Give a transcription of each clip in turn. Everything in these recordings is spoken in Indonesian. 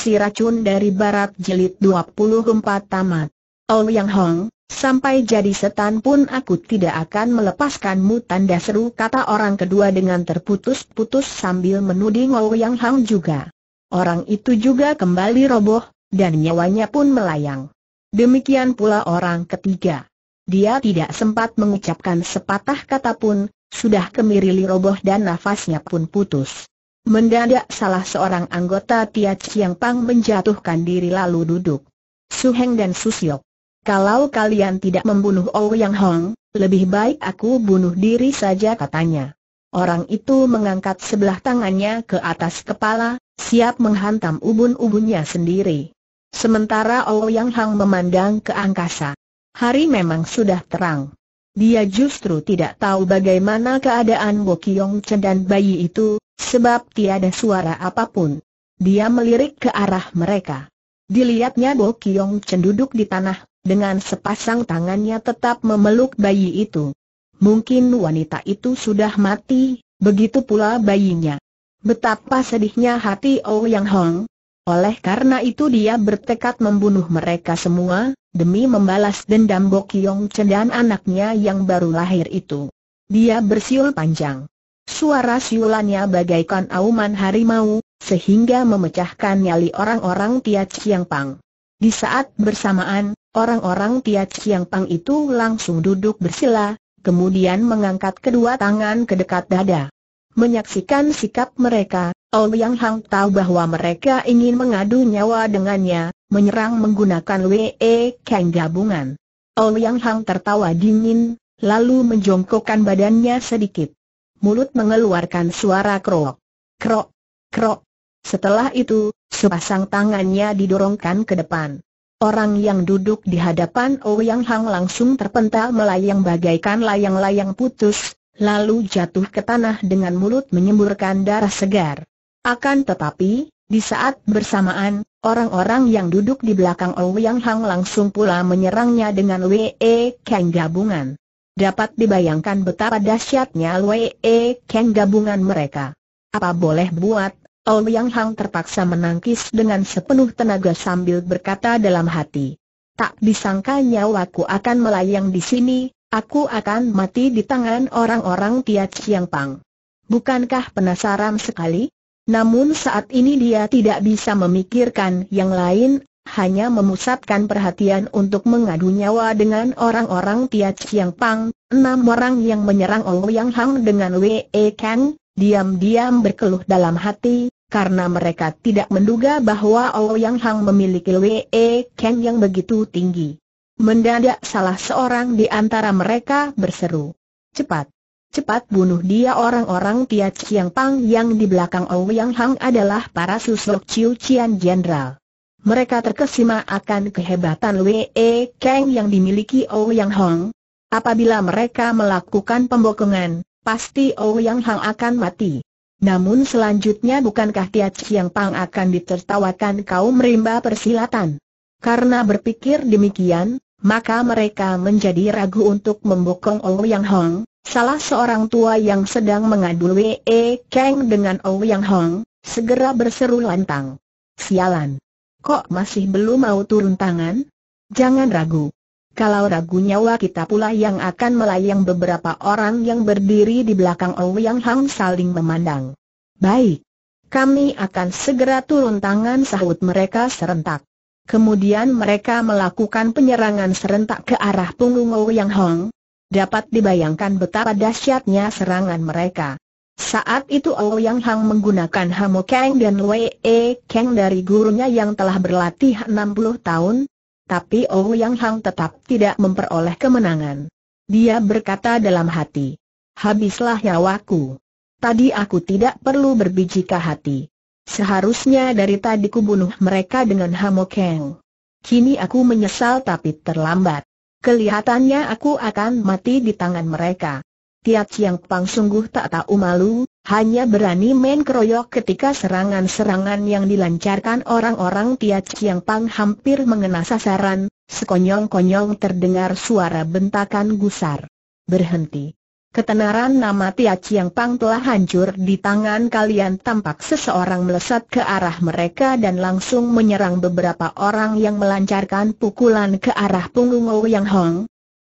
Si Racun dari Barat jelit 24 Tamat Yang Hong, sampai jadi setan pun aku tidak akan melepaskanmu tanda seru kata orang kedua dengan terputus-putus sambil menuding Yang Hong juga. Orang itu juga kembali roboh, dan nyawanya pun melayang. Demikian pula orang ketiga. Dia tidak sempat mengucapkan sepatah kata pun, sudah kemirili roboh dan nafasnya pun putus. Mendadak salah seorang anggota Tia Chiang Pang menjatuhkan diri lalu duduk. Su Heng dan Su Siok. Kalau kalian tidak membunuh oh Yang Hong, lebih baik aku bunuh diri saja katanya. Orang itu mengangkat sebelah tangannya ke atas kepala, siap menghantam ubun-ubunnya sendiri. Sementara oh Yang Hong memandang ke angkasa. Hari memang sudah terang. Dia justru tidak tahu bagaimana keadaan Bo Kiong Chen dan bayi itu, sebab tiada suara apapun. Dia melirik ke arah mereka. Dilihatnya Bo Kiong Chen duduk di tanah, dengan sepasang tangannya tetap memeluk bayi itu. Mungkin wanita itu sudah mati, begitu pula bayinya. Betapa sedihnya hati oh Yang Hong. Oleh karena itu dia bertekad membunuh mereka semua, demi membalas dendam Kiong Chen dan anaknya yang baru lahir itu. Dia bersiul panjang. Suara siulannya bagaikan auman harimau, sehingga memecahkan nyali orang-orang Tia Siang Pang. Di saat bersamaan, orang-orang Tia Siang Pang itu langsung duduk bersila, kemudian mengangkat kedua tangan ke dekat dada. Menyaksikan sikap mereka, Ouyang Yang Hang tahu bahwa mereka ingin mengadu nyawa dengannya, menyerang menggunakan Wee Kang gabungan. Ouyang Yang Hang tertawa dingin, lalu menjongkokkan badannya sedikit mulut mengeluarkan suara krok. Krok, krok. Setelah itu, sepasang tangannya didorongkan ke depan. Orang yang duduk di hadapan oh Yang Hang langsung terpental melayang bagaikan layang-layang putus, lalu jatuh ke tanah dengan mulut menyemburkan darah segar. Akan tetapi, di saat bersamaan, orang-orang yang duduk di belakang oh Yang Hang langsung pula menyerangnya dengan WE Kang gabungan. Dapat dibayangkan betapa dahsyatnya E Kang gabungan mereka. Apa boleh buat, Ouyang Hang terpaksa menangkis dengan sepenuh tenaga sambil berkata dalam hati. Tak disangka nyawaku akan melayang di sini, aku akan mati di tangan orang-orang Tiat Siang Pang. Bukankah penasaran sekali? Namun saat ini dia tidak bisa memikirkan yang lain, hanya memusatkan perhatian untuk mengadu nyawa dengan orang-orang Tiat Chiang Pang, enam orang yang menyerang Ouyang Hang dengan Wei e Kang, diam-diam berkeluh dalam hati, karena mereka tidak menduga bahwa Ouyang Hang memiliki Wei e Kang yang begitu tinggi. Mendadak salah seorang di antara mereka berseru. Cepat! Cepat bunuh dia orang-orang Tiat Chiang Pang yang di belakang Ouyang Hang adalah para susuk Chiu Cian Jenderal mereka terkesima akan kehebatan Wee Kang yang dimiliki Ouyang Hong. Apabila mereka melakukan pembokongan, pasti Ouyang Hong akan mati. Namun selanjutnya bukankah Tia Chiang Pang akan ditertawakan kaum rimba persilatan? Karena berpikir demikian, maka mereka menjadi ragu untuk membokong Ouyang Hong, salah seorang tua yang sedang mengadu Wee Kang dengan Ouyang Hong, segera berseru lantang. Sialan! Kok masih belum mau turun tangan? Jangan ragu. Kalau ragu nyawa kita pula yang akan melayang beberapa orang yang berdiri di belakang Yang Hang saling memandang. Baik. Kami akan segera turun tangan sahut mereka serentak. Kemudian mereka melakukan penyerangan serentak ke arah punggung Yang Hang. Dapat dibayangkan betapa dahsyatnya serangan mereka. Saat itu Yang Hang menggunakan Hamo Kang dan Wei E Kang dari gurunya yang telah berlatih 60 tahun, tapi Yang Hang tetap tidak memperoleh kemenangan. Dia berkata dalam hati, habislah nyawaku. Tadi aku tidak perlu berbiji ke hati. Seharusnya dari tadi kubunuh mereka dengan Hamo Kang. Kini aku menyesal tapi terlambat. Kelihatannya aku akan mati di tangan mereka. Tiat Chiang Pang sungguh tak tahu malu, hanya berani main keroyok ketika serangan-serangan yang dilancarkan orang-orang Tiat Chiang Pang hampir mengena sasaran, sekonyong-konyong terdengar suara bentakan gusar. Berhenti. Ketenaran nama Tiat Chiang Pang telah hancur di tangan kalian tampak seseorang melesat ke arah mereka dan langsung menyerang beberapa orang yang melancarkan pukulan ke arah punggung Yang Hong.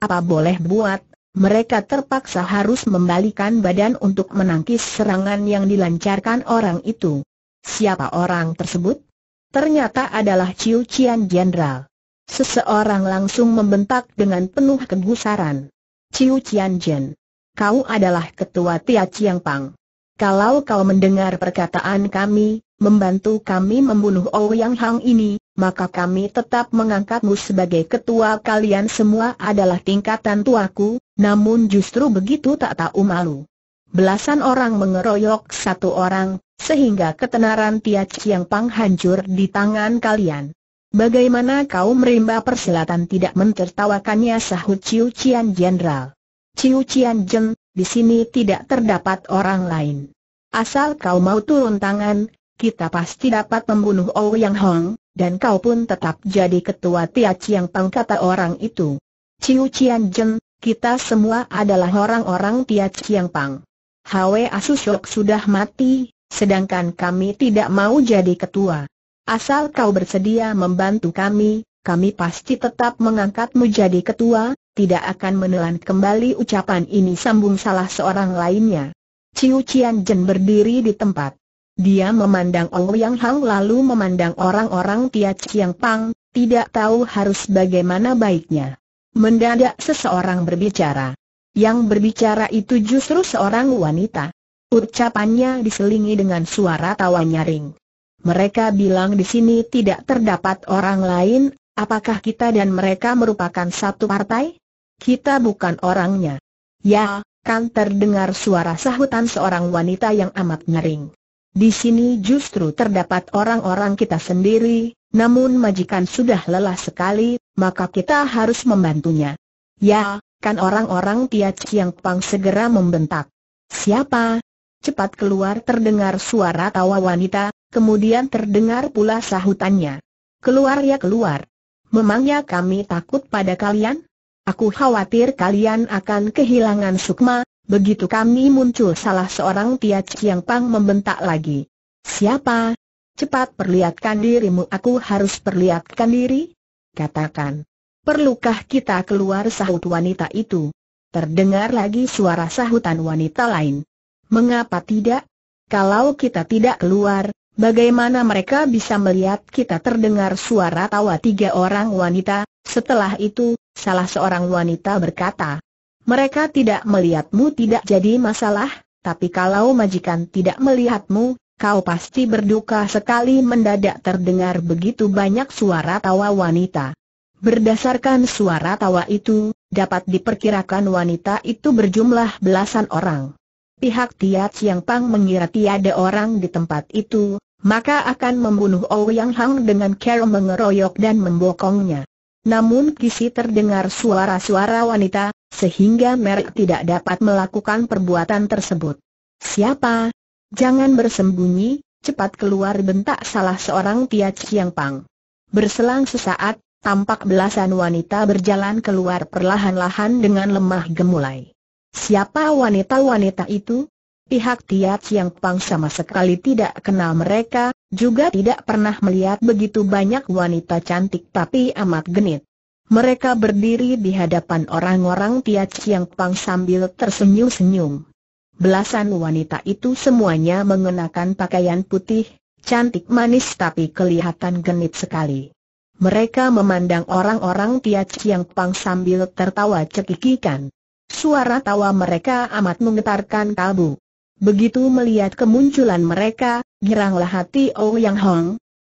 Apa boleh buat, mereka terpaksa harus membalikan badan untuk menangkis serangan yang dilancarkan orang itu. Siapa orang tersebut? Ternyata adalah Ciu Cian Jenderal. Seseorang langsung membentak dengan penuh kegusaran. Ciu Cian Jen, kau adalah ketua Tia Chiang Pang. Kalau kau mendengar perkataan kami, membantu kami membunuh Ouyang oh Hang ini, maka kami tetap mengangkatmu sebagai ketua kalian semua adalah tingkatan tuaku, namun justru begitu tak tahu malu. Belasan orang mengeroyok satu orang, sehingga ketenaran Tia Chiang Pang hancur di tangan kalian. Bagaimana kau merimba persilatan tidak mentertawakannya sahut Ciu Cian Jenderal. Ciu Cian Jen, di sini tidak terdapat orang lain. Asal kau mau turun tangan, kita pasti dapat membunuh Ouyang Hong, dan kau pun tetap jadi ketua Tia Chiang Pang kata orang itu. Ciu Cian Jen, kita semua adalah orang-orang Tiat Chiang Pang. Hwe Asusok sudah mati, sedangkan kami tidak mau jadi ketua. Asal kau bersedia membantu kami, kami pasti tetap mengangkatmu jadi ketua, tidak akan menelan kembali ucapan ini sambung salah seorang lainnya. Ciu Qian Jen berdiri di tempat. Dia memandang Ouyang Hang lalu memandang orang-orang Tiat Chiang Pang, tidak tahu harus bagaimana baiknya. Mendadak seseorang berbicara. Yang berbicara itu justru seorang wanita. Ucapannya diselingi dengan suara tawa nyaring. Mereka bilang di sini tidak terdapat orang lain, apakah kita dan mereka merupakan satu partai? Kita bukan orangnya. Ya, kan terdengar suara sahutan seorang wanita yang amat nyaring. Di sini justru terdapat orang-orang kita sendiri, namun majikan sudah lelah sekali, maka kita harus membantunya. Ya, kan orang-orang Tia Chiang Pang segera membentak. Siapa? Cepat keluar terdengar suara tawa wanita, kemudian terdengar pula sahutannya. Keluar ya keluar. Memangnya kami takut pada kalian? Aku khawatir kalian akan kehilangan sukma, begitu kami muncul salah seorang Tia Chiang Pang membentak lagi. Siapa? Cepat perlihatkan dirimu aku harus perlihatkan diri? Katakan. Perlukah kita keluar sahut wanita itu? Terdengar lagi suara sahutan wanita lain. Mengapa tidak? Kalau kita tidak keluar, bagaimana mereka bisa melihat kita terdengar suara tawa tiga orang wanita? Setelah itu, salah seorang wanita berkata, mereka tidak melihatmu tidak jadi masalah, tapi kalau majikan tidak melihatmu, kau pasti berduka sekali mendadak terdengar begitu banyak suara tawa wanita. Berdasarkan suara tawa itu, dapat diperkirakan wanita itu berjumlah belasan orang. Pihak Tiat Siang Pang mengira tiada orang di tempat itu, maka akan membunuh Ouyang Hang dengan cara mengeroyok dan membokongnya. Namun kisi terdengar suara-suara wanita, sehingga mereka tidak dapat melakukan perbuatan tersebut. Siapa, Jangan bersembunyi, cepat keluar bentak salah seorang Tia Chiang Pang. Berselang sesaat, tampak belasan wanita berjalan keluar perlahan-lahan dengan lemah gemulai. Siapa wanita-wanita itu? Pihak Tia Chiang Pang sama sekali tidak kenal mereka, juga tidak pernah melihat begitu banyak wanita cantik tapi amat genit. Mereka berdiri di hadapan orang-orang Tia Chiang Pang sambil tersenyum-senyum. Belasan wanita itu semuanya mengenakan pakaian putih, cantik manis tapi kelihatan genit sekali. Mereka memandang orang-orang Tiac yang Pang sambil tertawa cekikikan. Suara tawa mereka amat menggetarkan kalbu. Begitu melihat kemunculan mereka, giranglah hati Oh Yang Hong.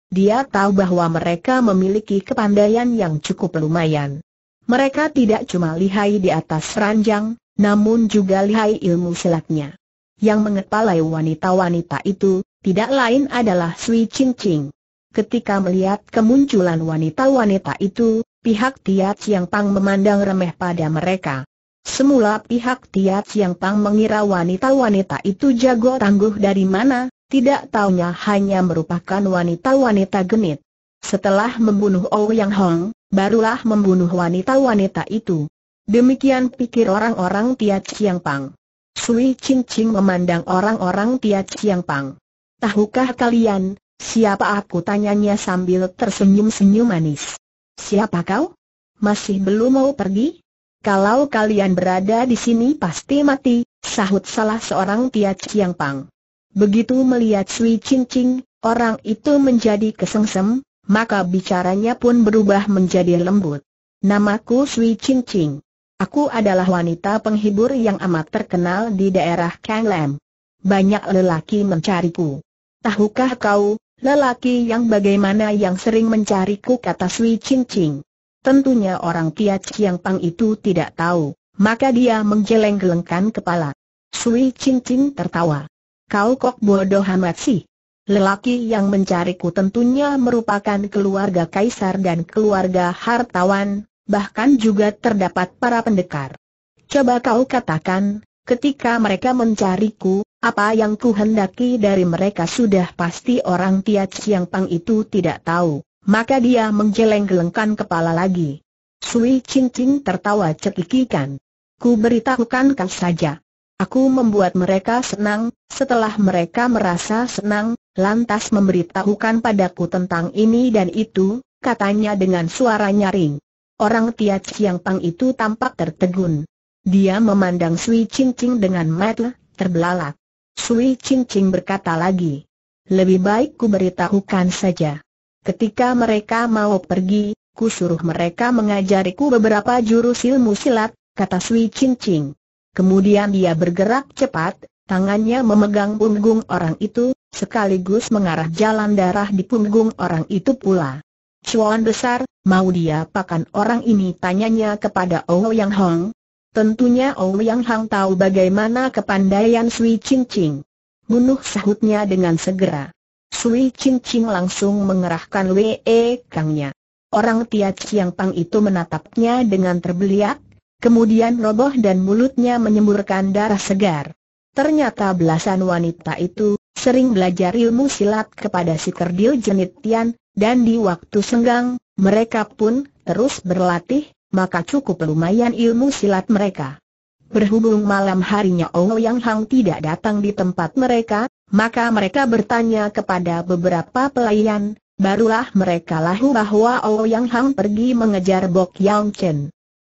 Dia tahu bahwa mereka memiliki kepandaian yang cukup lumayan. Mereka tidak cuma lihai di atas ranjang, namun juga lihai ilmu silatnya. Yang mengepalai wanita-wanita itu, tidak lain adalah Sui Ching Ching. Ketika melihat kemunculan wanita-wanita itu, pihak Tiat Siang Pang memandang remeh pada mereka. Semula pihak Tiat Siang Pang mengira wanita-wanita itu jago tangguh dari mana, tidak taunya hanya merupakan wanita-wanita genit. Setelah membunuh Ouyang Hong, barulah membunuh wanita-wanita itu. Demikian pikir orang-orang Tia Chiang Pang. Sui Ching Ching memandang orang-orang Tia Chiang Pang. Tahukah kalian, siapa aku tanyanya sambil tersenyum-senyum manis. Siapa kau? Masih belum mau pergi? Kalau kalian berada di sini pasti mati, sahut salah seorang Tia Chiang Pang. Begitu melihat Sui Ching Ching, orang itu menjadi kesengsem, maka bicaranya pun berubah menjadi lembut. Namaku Sui Ching Ching. Aku adalah wanita penghibur yang amat terkenal di daerah Kanglam. Banyak lelaki mencariku. Tahukah kau, lelaki yang bagaimana yang sering mencariku kata Sui Ching Ching. Tentunya orang Tia Chiang Pang itu tidak tahu, maka dia menggeleng-gelengkan kepala. Sui Ching Ching tertawa. Kau kok bodoh amat sih. Lelaki yang mencariku tentunya merupakan keluarga kaisar dan keluarga hartawan, bahkan juga terdapat para pendekar. Coba kau katakan, ketika mereka mencariku, apa yang ku hendaki dari mereka sudah pasti orang Tiat Siang Pang itu tidak tahu, maka dia menggeleng-gelengkan kepala lagi. Sui Cincin tertawa cekikikan. Ku beritahukan kau saja. Aku membuat mereka senang, setelah mereka merasa senang, lantas memberitahukan padaku tentang ini dan itu, katanya dengan suara nyaring. Orang Tia Chiang Pang itu tampak tertegun. Dia memandang Sui Ching Ching dengan mata terbelalak. Sui Ching Ching berkata lagi, lebih baik ku beritahukan saja. Ketika mereka mau pergi, ku suruh mereka mengajariku beberapa jurus ilmu silat, kata Sui Ching Ching. Kemudian dia bergerak cepat, tangannya memegang punggung orang itu, sekaligus mengarah jalan darah di punggung orang itu pula. Cuan besar, Mau dia? Pakan orang ini tanyanya kepada Yang Hong? Tentunya Yang Hong tahu bagaimana kepandaian Sui Ching Ching. Bunuh sahutnya dengan segera. Sui Ching Ching langsung mengerahkan Wee Kangnya. Orang Tia Chiang Pang itu menatapnya dengan terbeliak, kemudian roboh dan mulutnya menyemburkan darah segar. Ternyata belasan wanita itu sering belajar ilmu silat kepada si kerdil jenit Tian, dan di waktu senggang, mereka pun terus berlatih, maka cukup lumayan ilmu silat mereka. Berhubung malam harinya Ong Yang Hang tidak datang di tempat mereka, maka mereka bertanya kepada beberapa pelayan, barulah mereka lahu bahwa Ong Yang Hang pergi mengejar Bok Yang Chen.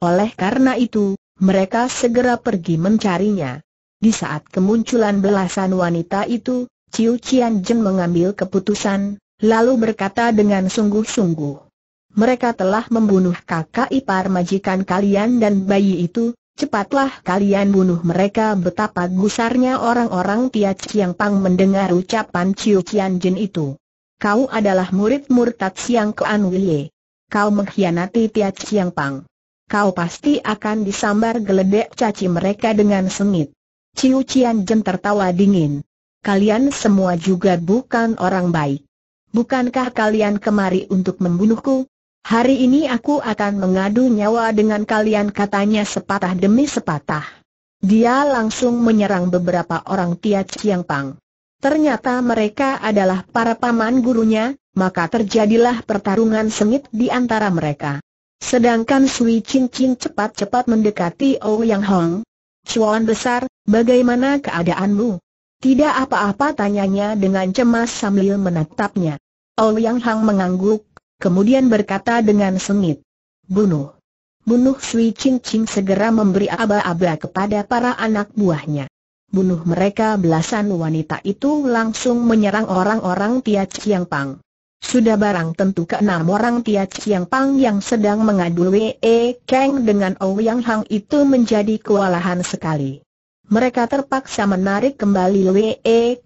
Oleh karena itu, mereka segera pergi mencarinya. Di saat kemunculan belasan wanita itu, Ciu Qian Jeng mengambil keputusan, lalu berkata dengan sungguh-sungguh. Mereka telah membunuh kakak ipar majikan kalian dan bayi itu, cepatlah kalian bunuh mereka betapa gusarnya orang-orang Tia Chiang Pang mendengar ucapan Chiu Qian Jin itu. Kau adalah murid murtad Siang Kuan Wille. Kau mengkhianati Tia Chiang Pang. Kau pasti akan disambar geledek caci mereka dengan sengit. Ciu Qian Jin tertawa dingin. Kalian semua juga bukan orang baik. Bukankah kalian kemari untuk membunuhku? Hari ini aku akan mengadu nyawa dengan kalian katanya sepatah demi sepatah. Dia langsung menyerang beberapa orang Tia Chiang Pang. Ternyata mereka adalah para paman gurunya, maka terjadilah pertarungan sengit di antara mereka. Sedangkan Sui Ching Ching cepat-cepat mendekati Ouyang oh Hong. Chuan besar, bagaimana keadaanmu? Tidak apa-apa tanyanya dengan cemas sambil menatapnya. Ouyang Hang mengangguk, kemudian berkata dengan sengit. Bunuh. Bunuh Sui Ching Ching segera memberi aba-aba kepada para anak buahnya. Bunuh mereka belasan wanita itu langsung menyerang orang-orang Tia Chiang Pang. Sudah barang tentu keenam orang Tia Chiang Pang yang sedang mengadu Wee Kang dengan Ouyang Hang itu menjadi kewalahan sekali mereka terpaksa menarik kembali Wee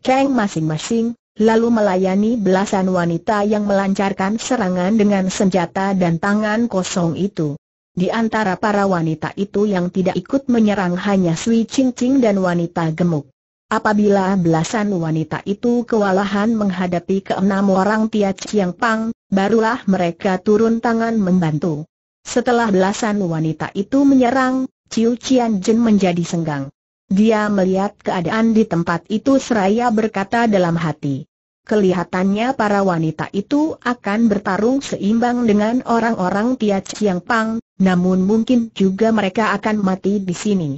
Cheng masing-masing, lalu melayani belasan wanita yang melancarkan serangan dengan senjata dan tangan kosong itu. Di antara para wanita itu yang tidak ikut menyerang hanya Sui Ching Ching dan wanita gemuk. Apabila belasan wanita itu kewalahan menghadapi keenam orang Tia Chiang Pang, barulah mereka turun tangan membantu. Setelah belasan wanita itu menyerang, Ciu Chian Jin menjadi senggang. Dia melihat keadaan di tempat itu seraya berkata dalam hati. Kelihatannya para wanita itu akan bertarung seimbang dengan orang-orang Tia Chiang Pang, namun mungkin juga mereka akan mati di sini.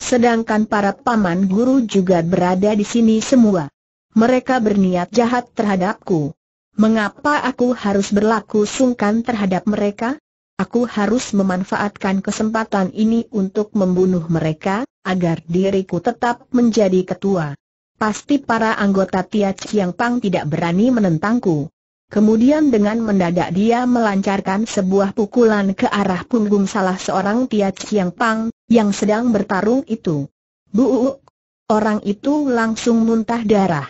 Sedangkan para paman guru juga berada di sini semua. Mereka berniat jahat terhadapku. Mengapa aku harus berlaku sungkan terhadap mereka? Aku harus memanfaatkan kesempatan ini untuk membunuh mereka, agar diriku tetap menjadi ketua. Pasti para anggota Tia Chiang Pang tidak berani menentangku. Kemudian dengan mendadak dia melancarkan sebuah pukulan ke arah punggung salah seorang Tia Chiang Pang, yang sedang bertarung itu. Bu, Orang itu langsung muntah darah.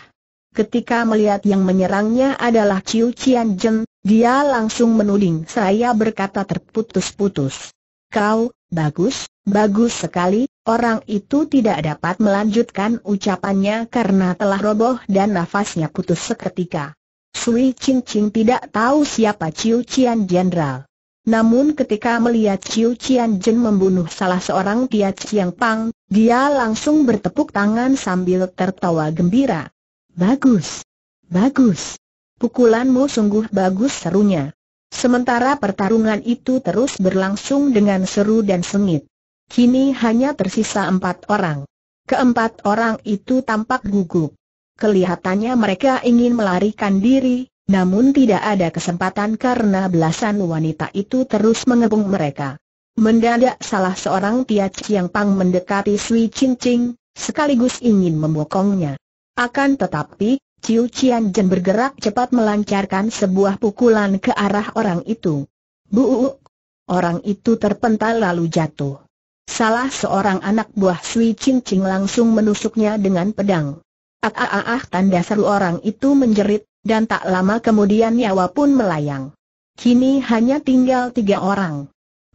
Ketika melihat yang menyerangnya adalah Chiu Qian Jen, dia langsung menuding saya berkata terputus-putus. Kau, bagus, bagus sekali, Orang itu tidak dapat melanjutkan ucapannya karena telah roboh dan nafasnya putus seketika. Sui Ching Ching tidak tahu siapa Chiu Chian Jenderal. Namun ketika melihat Chiu Chian Jen membunuh salah seorang Tia Chiang Pang, dia langsung bertepuk tangan sambil tertawa gembira. Bagus! Bagus! Pukulanmu sungguh bagus serunya. Sementara pertarungan itu terus berlangsung dengan seru dan sengit. Kini hanya tersisa empat orang. Keempat orang itu tampak gugup. Kelihatannya mereka ingin melarikan diri, namun tidak ada kesempatan karena belasan wanita itu terus mengepung mereka. Mendadak salah seorang Tia yang Pang mendekati Sui Ching Ching, sekaligus ingin membokongnya. Akan tetapi, Chiu Chian Jen bergerak cepat melancarkan sebuah pukulan ke arah orang itu. Buuk! Orang itu terpental lalu jatuh. Salah seorang anak buah Sui Ching Ching langsung menusuknya dengan pedang. Ah, ah, ah, ah tanda seru orang itu menjerit, dan tak lama kemudian nyawa pun melayang. Kini hanya tinggal tiga orang.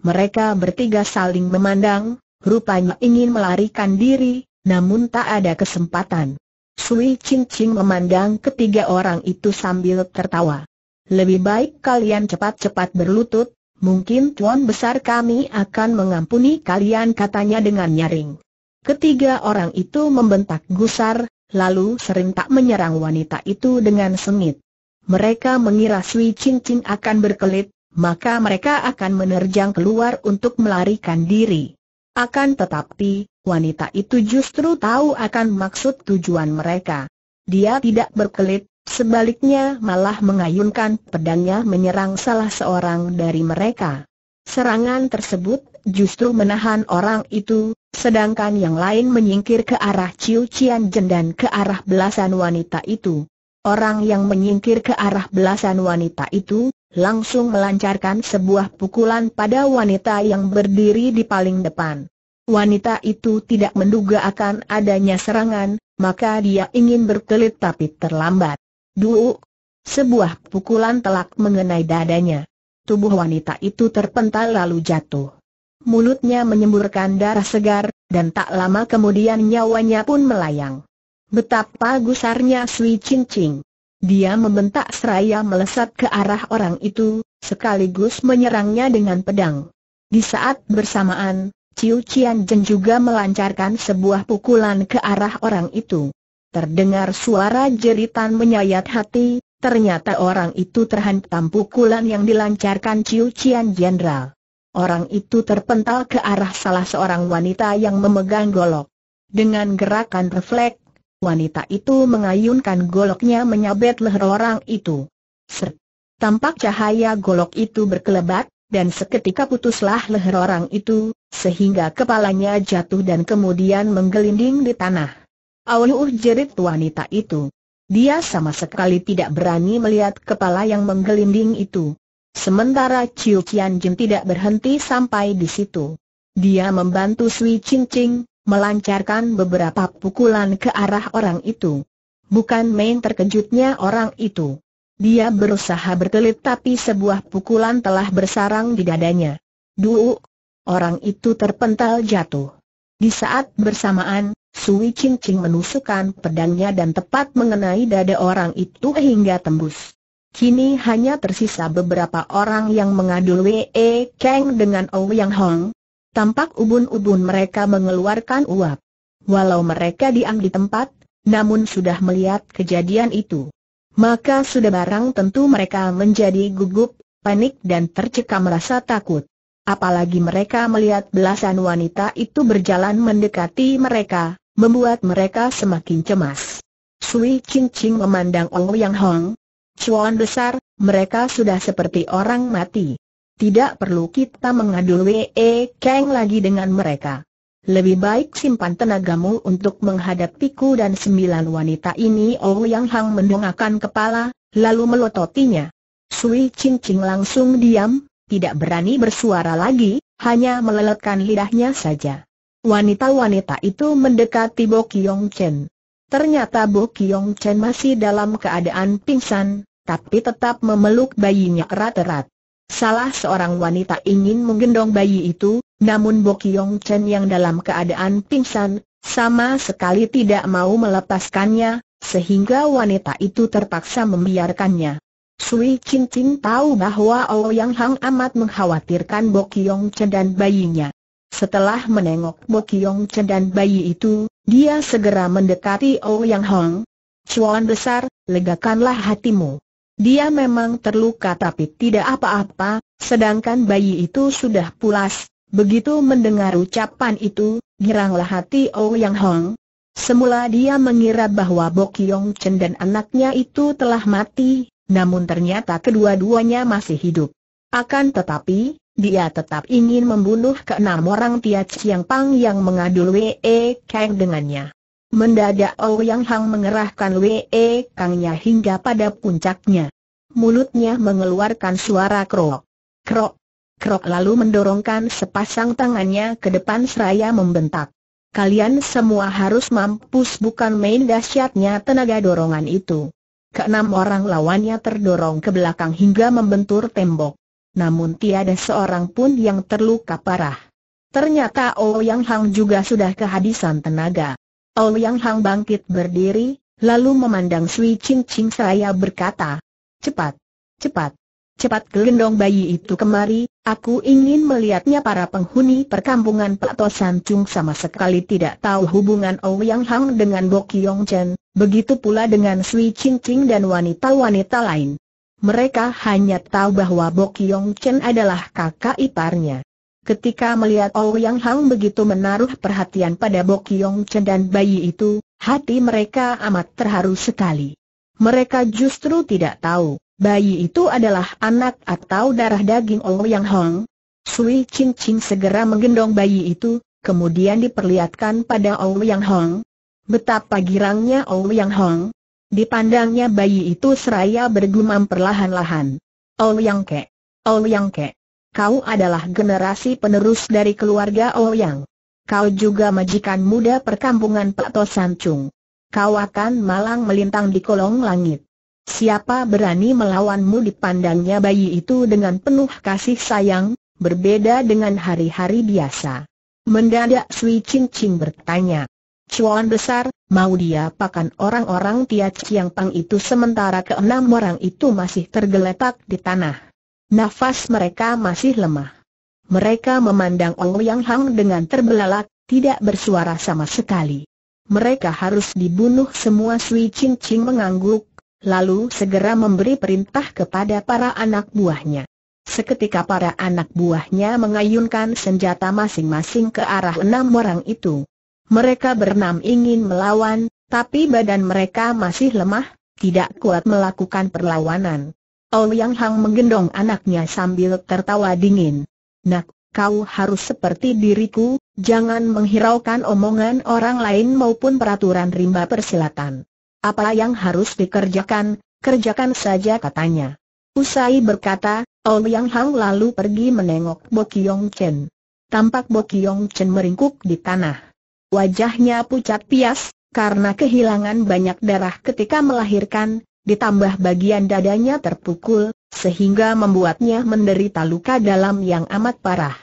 Mereka bertiga saling memandang, rupanya ingin melarikan diri, namun tak ada kesempatan. Sui Ching Ching memandang ketiga orang itu sambil tertawa. Lebih baik kalian cepat-cepat berlutut, Mungkin Tuan Besar kami akan mengampuni kalian katanya dengan nyaring. Ketiga orang itu membentak gusar, lalu serentak menyerang wanita itu dengan sengit. Mereka mengira Sui Ching Ching akan berkelit, maka mereka akan menerjang keluar untuk melarikan diri. Akan tetapi, wanita itu justru tahu akan maksud tujuan mereka. Dia tidak berkelit, Sebaliknya malah mengayunkan pedangnya menyerang salah seorang dari mereka. Serangan tersebut justru menahan orang itu, sedangkan yang lain menyingkir ke arah Ciu Cian Jen dan ke arah belasan wanita itu. Orang yang menyingkir ke arah belasan wanita itu, langsung melancarkan sebuah pukulan pada wanita yang berdiri di paling depan. Wanita itu tidak menduga akan adanya serangan, maka dia ingin berkelit tapi terlambat. Duuk! Sebuah pukulan telak mengenai dadanya. Tubuh wanita itu terpental lalu jatuh. Mulutnya menyemburkan darah segar, dan tak lama kemudian nyawanya pun melayang. Betapa gusarnya Sui Ching Ching. Dia membentak seraya melesat ke arah orang itu, sekaligus menyerangnya dengan pedang. Di saat bersamaan, Ciu Qian Jen juga melancarkan sebuah pukulan ke arah orang itu. Terdengar suara jeritan menyayat hati, ternyata orang itu terhantam pukulan yang dilancarkan Ciu Cian Jenderal. Orang itu terpental ke arah salah seorang wanita yang memegang golok. Dengan gerakan refleks, wanita itu mengayunkan goloknya menyabet leher orang itu. Ser Tampak cahaya golok itu berkelebat, dan seketika putuslah leher orang itu, sehingga kepalanya jatuh dan kemudian menggelinding di tanah. Auluh jerit wanita itu. Dia sama sekali tidak berani melihat kepala yang menggelinding itu. Sementara Chiu Qian Jin tidak berhenti sampai di situ. Dia membantu Sui Ching Ching, melancarkan beberapa pukulan ke arah orang itu. Bukan main terkejutnya orang itu. Dia berusaha berkelit tapi sebuah pukulan telah bersarang di dadanya. Duh! Orang itu terpental jatuh. Di saat bersamaan, Sui Ching Ching menusukkan pedangnya dan tepat mengenai dada orang itu hingga tembus. Kini hanya tersisa beberapa orang yang mengadu Wee Kang dengan Ouyang Hong. Tampak ubun-ubun mereka mengeluarkan uap. Walau mereka diam di tempat, namun sudah melihat kejadian itu. Maka sudah barang tentu mereka menjadi gugup, panik dan tercekam rasa takut. Apalagi mereka melihat belasan wanita itu berjalan mendekati mereka, membuat mereka semakin cemas. Sui Ching Ching memandang Ouyang Hong, Cuan besar, mereka sudah seperti orang mati. Tidak perlu kita mengadu Wee Kang lagi dengan mereka. Lebih baik simpan tenagamu untuk menghadapiku dan sembilan wanita ini Ouyang Hong mendongakkan kepala, lalu melototinya. Sui Ching Ching langsung diam, tidak berani bersuara lagi, hanya meleletkan lidahnya saja wanita-wanita itu mendekati Bo Kiong Chen. Ternyata Bo Kiong Chen masih dalam keadaan pingsan, tapi tetap memeluk bayinya erat-erat. Salah seorang wanita ingin menggendong bayi itu, namun Bo Kiong Chen yang dalam keadaan pingsan, sama sekali tidak mau melepaskannya, sehingga wanita itu terpaksa membiarkannya. Sui Chin Chin tahu bahwa Ouyang oh Hang amat mengkhawatirkan Bo Kiong Chen dan bayinya. Setelah menengok Bo Kiong Chen dan bayi itu, dia segera mendekati O oh Yang Hong. Cuan besar, legakanlah hatimu. Dia memang terluka tapi tidak apa-apa, sedangkan bayi itu sudah pulas. Begitu mendengar ucapan itu, giranglah hati O oh Yang Hong. Semula dia mengira bahwa Bo Kiong Chen dan anaknya itu telah mati, namun ternyata kedua-duanya masih hidup. Akan tetapi, dia tetap ingin membunuh keenam orang Tia Chiang Pang yang mengadu Wee Kang dengannya. Mendadak Ouyang Hang mengerahkan Wee Kangnya hingga pada puncaknya. Mulutnya mengeluarkan suara krok, krok, krok lalu mendorongkan sepasang tangannya ke depan seraya membentak. Kalian semua harus mampus bukan main dahsyatnya tenaga dorongan itu. Keenam orang lawannya terdorong ke belakang hingga membentur tembok namun tiada seorang pun yang terluka parah. Ternyata Ouyang oh Hang juga sudah kehabisan tenaga. Ouyang oh Hang bangkit berdiri, lalu memandang Sui Ching Ching seraya berkata, Cepat, cepat, cepat gelendong bayi itu kemari, aku ingin melihatnya para penghuni perkampungan Pak Tosan Chung sama sekali tidak tahu hubungan Ouyang oh Hang dengan Bo Kiong Chen, begitu pula dengan Sui Ching Ching dan wanita-wanita lain. Mereka hanya tahu bahwa Bok Yong Chen adalah kakak iparnya. Ketika melihat oh Yang Hang begitu menaruh perhatian pada Bok Yong Chen dan bayi itu, hati mereka amat terharu sekali. Mereka justru tidak tahu, bayi itu adalah anak atau darah daging Ouyang oh Hang. Sui Ching Ching segera menggendong bayi itu, kemudian diperlihatkan pada oh Yang Hang. Betapa girangnya Yang Hang, Dipandangnya bayi itu seraya bergumam perlahan-lahan. Yang Ke. Yang Ke. Kau adalah generasi penerus dari keluarga Ouyang. Kau juga majikan muda perkampungan Pak Tosancung. Kau akan malang melintang di kolong langit. Siapa berani melawanmu dipandangnya bayi itu dengan penuh kasih sayang, berbeda dengan hari-hari biasa. Mendadak Sui Ching Ching bertanya, Cuan besar, mau dia pakan orang-orang Tia Chiang Pang itu sementara ke enam orang itu masih tergeletak di tanah. Nafas mereka masih lemah. Mereka memandang Ong Yang Hang dengan terbelalak, tidak bersuara sama sekali. Mereka harus dibunuh semua Sui Ching Ching mengangguk, lalu segera memberi perintah kepada para anak buahnya. Seketika para anak buahnya mengayunkan senjata masing-masing ke arah enam orang itu. Mereka berenam ingin melawan, tapi badan mereka masih lemah, tidak kuat melakukan perlawanan. Ouyang Hang menggendong anaknya sambil tertawa dingin. Nak, kau harus seperti diriku, jangan menghiraukan omongan orang lain maupun peraturan rimba persilatan. Apa yang harus dikerjakan, kerjakan saja katanya. Usai berkata, Ouyang Hang lalu pergi menengok Bo Kiong Chen. Tampak Bo Kiong Chen meringkuk di tanah. Wajahnya pucat pias, karena kehilangan banyak darah ketika melahirkan, ditambah bagian dadanya terpukul, sehingga membuatnya menderita luka dalam yang amat parah.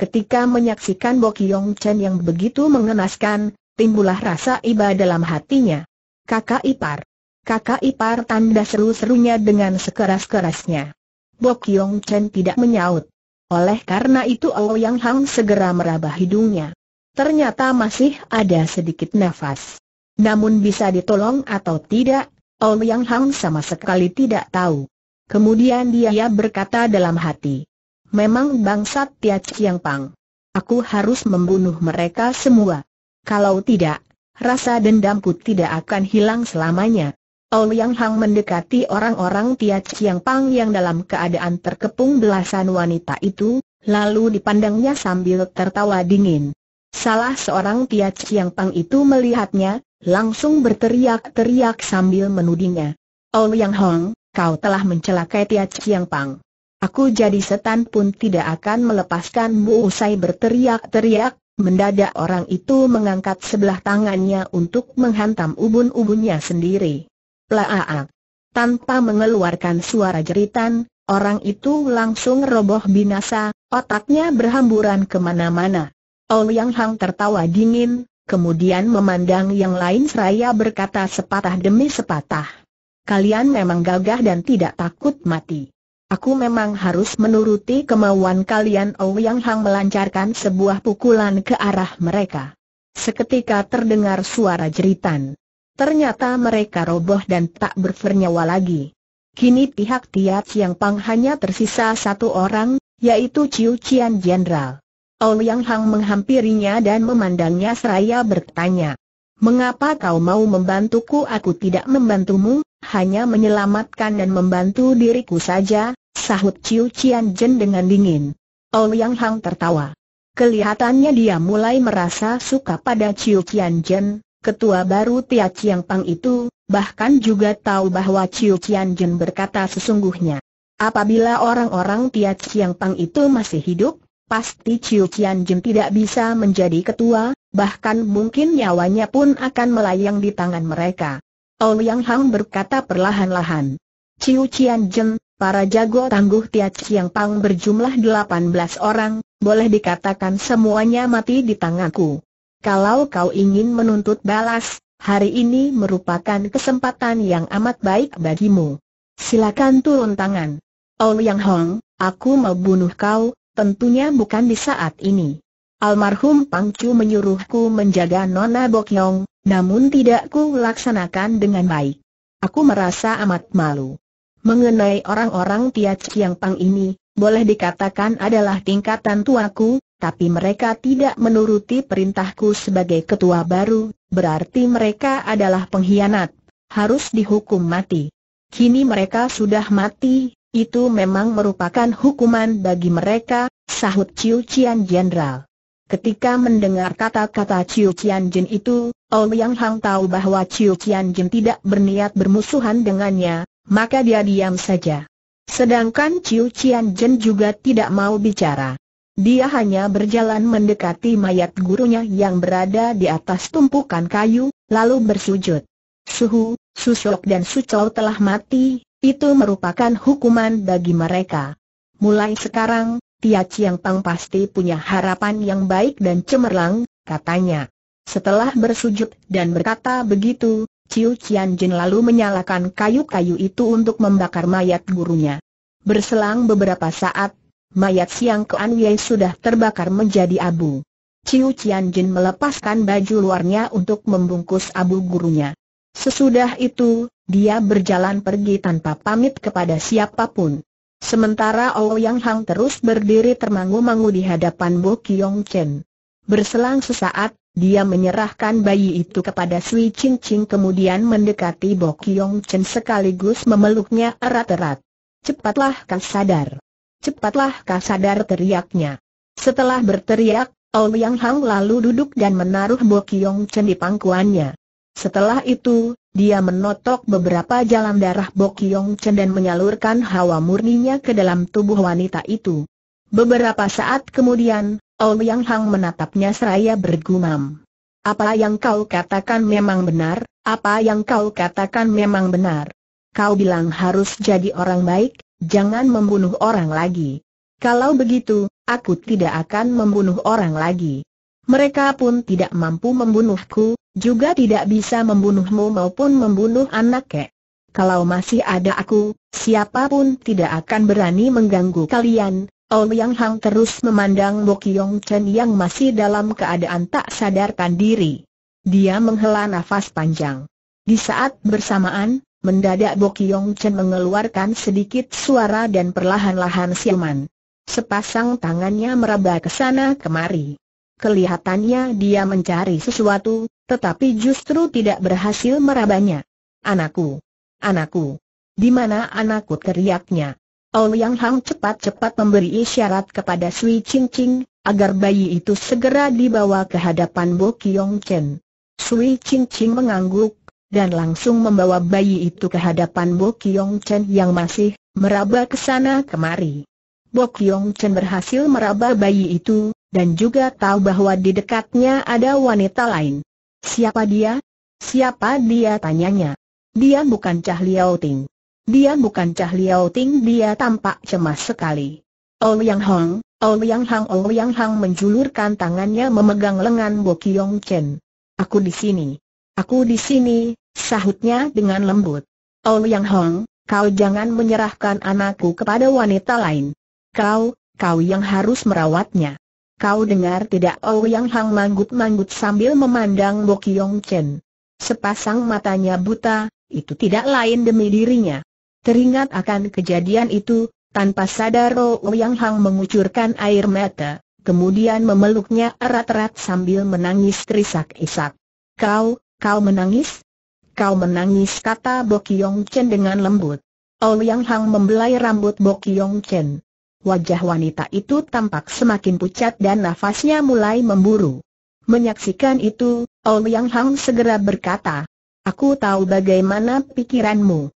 Ketika menyaksikan Bo Kiong Chen yang begitu mengenaskan, timbulah rasa iba dalam hatinya. Kakak ipar. Kakak ipar tanda seru-serunya dengan sekeras-kerasnya. Bo Kiong Chen tidak menyaut. Oleh karena itu Ouyang Hang segera meraba hidungnya ternyata masih ada sedikit nafas. Namun bisa ditolong atau tidak, Ouyang Yang Hang sama sekali tidak tahu. Kemudian dia berkata dalam hati, Memang bangsat Tia Chiang Pang. Aku harus membunuh mereka semua. Kalau tidak, rasa dendamku tidak akan hilang selamanya. Ouyang Yang Hang mendekati orang-orang Tia Chiang Pang yang dalam keadaan terkepung belasan wanita itu, lalu dipandangnya sambil tertawa dingin. Salah seorang Tia Chiang Pang itu melihatnya, langsung berteriak-teriak sambil menudingnya. Oh Yang Hong, kau telah mencelakai Tia Chiang Pang. Aku jadi setan pun tidak akan melepaskanmu usai berteriak-teriak, mendadak orang itu mengangkat sebelah tangannya untuk menghantam ubun-ubunnya sendiri. Plaaak! Tanpa mengeluarkan suara jeritan, orang itu langsung roboh binasa, otaknya berhamburan kemana-mana. Ouyang Hang tertawa dingin, kemudian memandang yang lain seraya berkata sepatah demi sepatah. Kalian memang gagah dan tidak takut mati. Aku memang harus menuruti kemauan kalian Ouyang Hang melancarkan sebuah pukulan ke arah mereka. Seketika terdengar suara jeritan. Ternyata mereka roboh dan tak bernyawa lagi. Kini pihak Tiat Siang Pang hanya tersisa satu orang, yaitu Ciu Cian Jenderal. Ouyang Hang menghampirinya dan memandangnya seraya bertanya. Mengapa kau mau membantuku? Aku tidak membantumu, hanya menyelamatkan dan membantu diriku saja, sahut Chiu Chian Jen dengan dingin. Ouyang Hang tertawa. Kelihatannya dia mulai merasa suka pada Chiu Chian Jen, ketua baru Tia Chiang Pang itu, bahkan juga tahu bahwa Chiu Chian Jen berkata sesungguhnya. Apabila orang-orang Tia Chiang Pang itu masih hidup, pasti Chiu Kian Jin tidak bisa menjadi ketua, bahkan mungkin nyawanya pun akan melayang di tangan mereka. Ouyang Hang berkata perlahan-lahan. Chiu Kian Jin, para jago tangguh Tia Chiang Pang berjumlah 18 orang, boleh dikatakan semuanya mati di tanganku. Kalau kau ingin menuntut balas, hari ini merupakan kesempatan yang amat baik bagimu. Silakan turun tangan. Ouyang Hong, aku mau bunuh kau, Tentunya bukan di saat ini. Almarhum Pangcu menyuruhku menjaga Nona Bokyong, namun tidak ku laksanakan dengan baik. Aku merasa amat malu. Mengenai orang-orang Tia Chiang Pang ini, boleh dikatakan adalah tingkatan tuaku, tapi mereka tidak menuruti perintahku sebagai ketua baru, berarti mereka adalah pengkhianat, harus dihukum mati. Kini mereka sudah mati, itu memang merupakan hukuman bagi mereka, sahut Ciu Cian Jenderal. Ketika mendengar kata-kata Ciu Cian Jin itu, Ouyang Hang tahu bahwa Ciu Cian Jin tidak berniat bermusuhan dengannya, maka dia diam saja. Sedangkan Ciu Cian Jin juga tidak mau bicara. Dia hanya berjalan mendekati mayat gurunya yang berada di atas tumpukan kayu, lalu bersujud. Suhu, Susok dan Sucol telah mati, itu merupakan hukuman bagi mereka. Mulai sekarang, Tia Chiang Pang pasti punya harapan yang baik dan cemerlang, katanya. Setelah bersujud dan berkata begitu, Ciu Qian Jin lalu menyalakan kayu-kayu itu untuk membakar mayat gurunya. Berselang beberapa saat, mayat Siang Kuan Wei sudah terbakar menjadi abu. Ciu Qian Jin melepaskan baju luarnya untuk membungkus abu gurunya. Sesudah itu, dia berjalan pergi tanpa pamit kepada siapapun. Sementara Ouyang Hang terus berdiri termangu-mangu di hadapan Bo Kiong Chen. Berselang sesaat, dia menyerahkan bayi itu kepada Sui Ching Ching kemudian mendekati Bo Kiong Chen sekaligus memeluknya erat-erat. Cepatlah kau sadar. Cepatlah kau sadar teriaknya. Setelah berteriak, Ouyang Hang lalu duduk dan menaruh Bo Kiong Chen di pangkuannya. Setelah itu, dia menotok beberapa jalan darah Bokyong Chen dan menyalurkan hawa murninya ke dalam tubuh wanita itu. Beberapa saat kemudian, Yang Hang menatapnya seraya bergumam. Apa yang kau katakan memang benar, apa yang kau katakan memang benar. Kau bilang harus jadi orang baik, jangan membunuh orang lagi. Kalau begitu, aku tidak akan membunuh orang lagi. Mereka pun tidak mampu membunuhku, juga tidak bisa membunuhmu maupun membunuh anak anaknya. Kalau masih ada aku, siapapun tidak akan berani mengganggu kalian. Ol Yang Hang terus memandang Bo Kiong Chen yang masih dalam keadaan tak sadarkan diri. Dia menghela nafas panjang. Di saat bersamaan, mendadak Bo Kiong Chen mengeluarkan sedikit suara dan perlahan-lahan siuman. Sepasang tangannya meraba ke sana kemari. Kelihatannya dia mencari sesuatu, tetapi justru tidak berhasil merabanya. Anakku! Anakku! Di mana anakku teriaknya? Yang Hang cepat-cepat memberi isyarat kepada Sui Ching Ching, agar bayi itu segera dibawa ke hadapan Bo Kiong Chen. Sui Ching Ching mengangguk, dan langsung membawa bayi itu ke hadapan Bo Kiong Chen yang masih meraba ke sana kemari. Bo Kiong Chen berhasil meraba bayi itu, dan juga tahu bahwa di dekatnya ada wanita lain. Siapa dia? Siapa dia tanyanya? Dia bukan Cah Liao Ting. Dia bukan Cah Liao Ting dia tampak cemas sekali. Ouyang Hong, Ouyang Hang Ouyang Hang menjulurkan tangannya memegang lengan Bo Kiong Chen. Aku di sini. Aku di sini, sahutnya dengan lembut. Ouyang Hong, kau jangan menyerahkan anakku kepada wanita lain. Kau, kau yang harus merawatnya. Kau dengar tidak oh, Yang Hang manggut-manggut sambil memandang Bo Kiong Chen. Sepasang matanya buta, itu tidak lain demi dirinya. Teringat akan kejadian itu, tanpa sadar oh, oh, Yang Hang mengucurkan air mata, kemudian memeluknya erat-erat sambil menangis terisak-isak. Kau, kau menangis? Kau menangis kata Bo Kiong Chen dengan lembut. Yang Hang membelai rambut Bo Kiong Chen. Wajah wanita itu tampak semakin pucat dan nafasnya mulai memburu. Menyaksikan itu, Ouyang Hang segera berkata, Aku tahu bagaimana pikiranmu.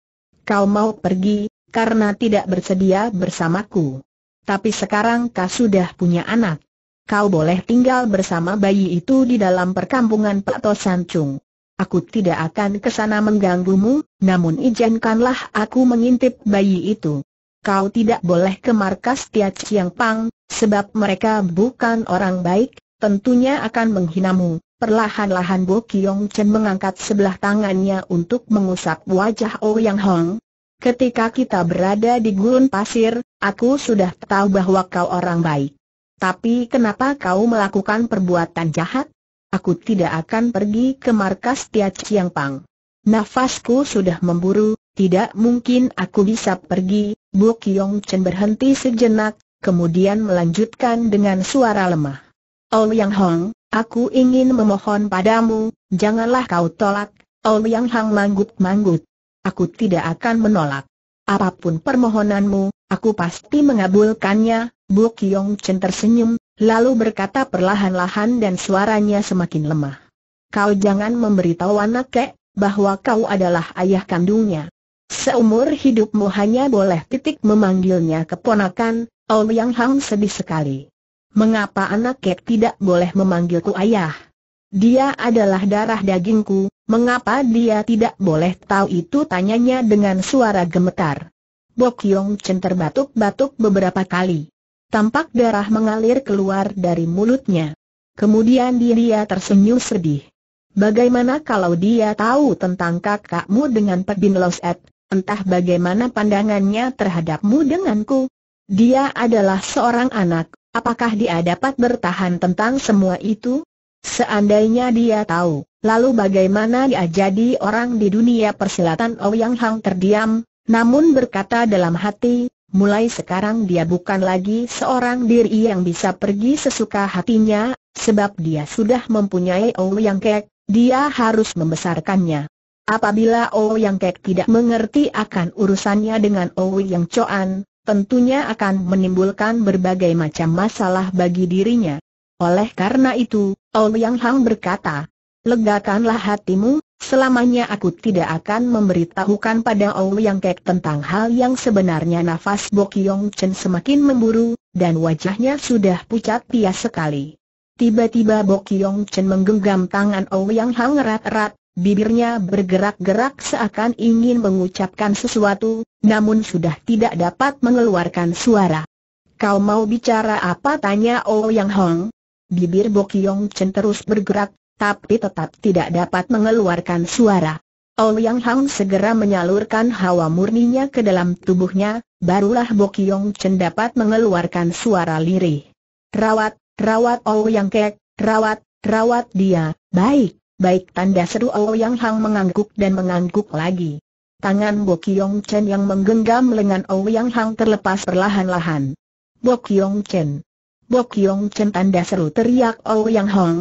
Kau mau pergi, karena tidak bersedia bersamaku. Tapi sekarang kau sudah punya anak. Kau boleh tinggal bersama bayi itu di dalam perkampungan Pato Chung. Aku tidak akan ke sana mengganggumu, namun izinkanlah aku mengintip bayi itu kau tidak boleh ke markas Tia Chiang Pang, sebab mereka bukan orang baik, tentunya akan menghinamu. Perlahan-lahan Bo Kiong Chen mengangkat sebelah tangannya untuk mengusap wajah oh Yang Hong. Ketika kita berada di gurun pasir, aku sudah tahu bahwa kau orang baik. Tapi kenapa kau melakukan perbuatan jahat? Aku tidak akan pergi ke markas Tia Chiang Pang. Nafasku sudah memburu, tidak mungkin aku bisa pergi, Bu Kiong Chen berhenti sejenak, kemudian melanjutkan dengan suara lemah. Oh Yang Hong, aku ingin memohon padamu, janganlah kau tolak, Oh Yang Hong manggut-manggut. Aku tidak akan menolak. Apapun permohonanmu, aku pasti mengabulkannya, Bu Kiong Chen tersenyum, lalu berkata perlahan-lahan dan suaranya semakin lemah. Kau jangan memberitahu anak kek, bahwa kau adalah ayah kandungnya. Seumur hidupmu hanya boleh titik memanggilnya keponakan, yang Hang sedih sekali. Mengapa anak kek tidak boleh memanggilku ayah? Dia adalah darah dagingku, mengapa dia tidak boleh tahu itu tanyanya dengan suara gemetar. Bok Yong Chen terbatuk-batuk beberapa kali. Tampak darah mengalir keluar dari mulutnya. Kemudian dia tersenyum sedih. Bagaimana kalau dia tahu tentang kakakmu dengan Pedin Loset, Entah bagaimana pandangannya terhadapmu denganku. Dia adalah seorang anak, apakah dia dapat bertahan tentang semua itu? Seandainya dia tahu, lalu bagaimana dia jadi orang di dunia persilatan Ouyang oh Hang terdiam, namun berkata dalam hati, mulai sekarang dia bukan lagi seorang diri yang bisa pergi sesuka hatinya, sebab dia sudah mempunyai Ouyang oh Kek, dia harus membesarkannya. Apabila Ou Yang Kek tidak mengerti akan urusannya dengan Ou Yang Coan, tentunya akan menimbulkan berbagai macam masalah bagi dirinya. Oleh karena itu, Ou Yang Hang berkata, Legakanlah hatimu, selamanya aku tidak akan memberitahukan pada Ou Yang Kek tentang hal yang sebenarnya nafas Bokyong Chen semakin memburu, dan wajahnya sudah pucat pias sekali. Tiba-tiba Bokyong Chen menggenggam tangan Ou Yang Hang erat-erat, Bibirnya bergerak-gerak seakan ingin mengucapkan sesuatu, namun sudah tidak dapat mengeluarkan suara. Kau mau bicara apa tanya Oh Yang Hong? Bibir Bokyong Chen terus bergerak, tapi tetap tidak dapat mengeluarkan suara. Oh Yang Hong segera menyalurkan hawa murninya ke dalam tubuhnya, barulah Bokyong Chen dapat mengeluarkan suara lirih. Rawat, rawat Oh Yang Kek, rawat, rawat dia, baik. Baik tanda seru Ouyang Hang mengangguk dan mengangguk lagi. Tangan Bo Kiong Chen yang menggenggam lengan Ouyang Hang terlepas perlahan-lahan. Bo Kiong Chen. Bo Kiong Chen tanda seru teriak Ouyang Hang.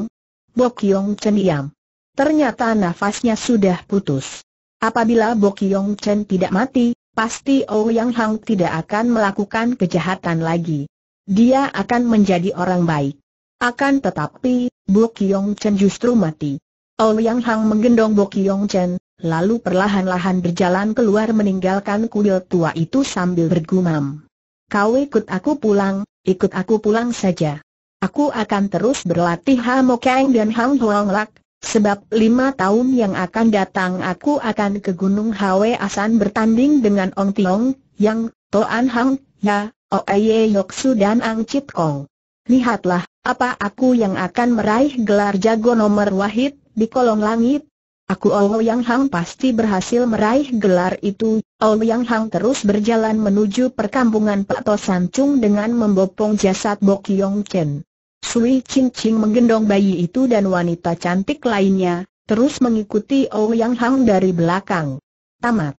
Bo Kiong Chen diam. Ternyata nafasnya sudah putus. Apabila Bo Kiong Chen tidak mati, pasti Ouyang Hang tidak akan melakukan kejahatan lagi. Dia akan menjadi orang baik. Akan tetapi, Bo Kiong Chen justru mati. Ouyang Hang menggendong Bo Kiong Chen, lalu perlahan-lahan berjalan keluar meninggalkan kuil tua itu sambil bergumam. Kau ikut aku pulang, ikut aku pulang saja. Aku akan terus berlatih Ha Mo Kang dan Hang Huang Lak, sebab lima tahun yang akan datang aku akan ke Gunung Hwe Asan bertanding dengan Ong Tiong, Yang, Toan Hang, Ya, Oeye Su dan Ang Chit Kong. Lihatlah, apa aku yang akan meraih gelar jago nomor wahid, di kolong langit. Aku Ouyang Hang pasti berhasil meraih gelar itu. Ouyang Hang terus berjalan menuju perkampungan Pak San Chung dengan membopong jasad Bok Yong Chen. Sui Ching Ching menggendong bayi itu dan wanita cantik lainnya, terus mengikuti Ouyang Hang dari belakang. Tamat.